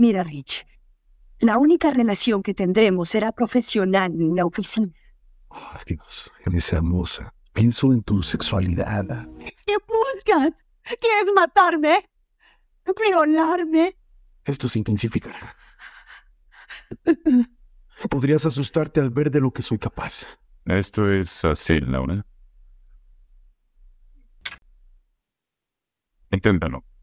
Mira, Rich, la única relación que tendremos será profesional en la oficina. Oh, Dios, eres hermosa. Pienso en tu sexualidad. ¿Qué buscas? ¿Quieres matarme? ¿Violarme? Esto se intensifica. Podrías asustarte al ver de lo que soy capaz. Esto es así, Laura. Inténtalo.